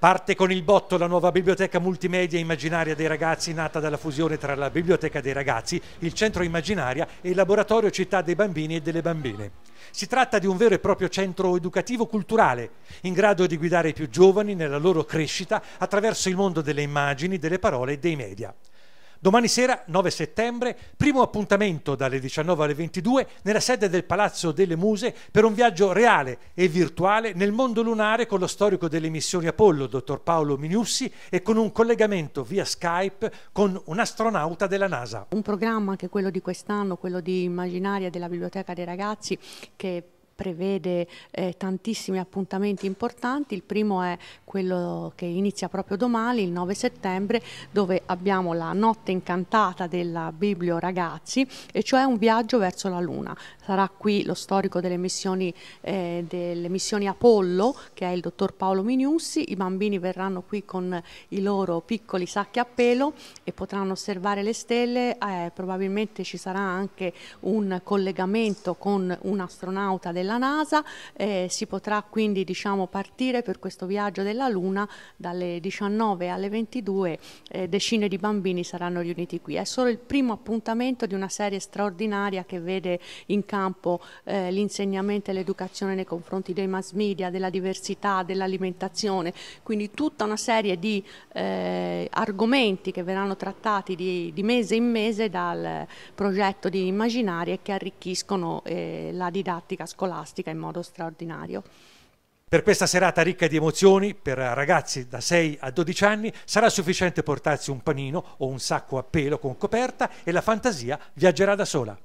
Parte con il botto la nuova biblioteca multimedia immaginaria dei ragazzi nata dalla fusione tra la biblioteca dei ragazzi, il centro immaginaria e il laboratorio città dei bambini e delle bambine. Si tratta di un vero e proprio centro educativo culturale, in grado di guidare i più giovani nella loro crescita attraverso il mondo delle immagini, delle parole e dei media. Domani sera, 9 settembre, primo appuntamento dalle 19 alle 22 nella sede del Palazzo delle Muse per un viaggio reale e virtuale nel mondo lunare con lo storico delle missioni Apollo, dottor Paolo Minussi, e con un collegamento via Skype con un astronauta della NASA. Un programma che quello di quest'anno, quello di Immaginaria della Biblioteca dei Ragazzi, che prevede eh, tantissimi appuntamenti importanti, il primo è quello che inizia proprio domani, il 9 settembre, dove abbiamo la notte incantata della Biblio Ragazzi, e cioè un viaggio verso la Luna. Sarà qui lo storico delle missioni, eh, delle missioni Apollo, che è il dottor Paolo Miniussi, i bambini verranno qui con i loro piccoli sacchi a pelo e potranno osservare le stelle, eh, probabilmente ci sarà anche un collegamento con un astronauta della della NASA, eh, si potrà quindi diciamo, partire per questo viaggio della Luna dalle 19 alle 22, eh, decine di bambini saranno riuniti qui. È solo il primo appuntamento di una serie straordinaria che vede in campo eh, l'insegnamento e l'educazione nei confronti dei mass media, della diversità, dell'alimentazione, quindi tutta una serie di eh, argomenti che verranno trattati di, di mese in mese dal progetto di Immaginarie che arricchiscono eh, la didattica scolastica fantastica in modo straordinario. Per questa serata ricca di emozioni, per ragazzi da 6 a 12 anni, sarà sufficiente portarsi un panino o un sacco a pelo con coperta e la fantasia viaggerà da sola.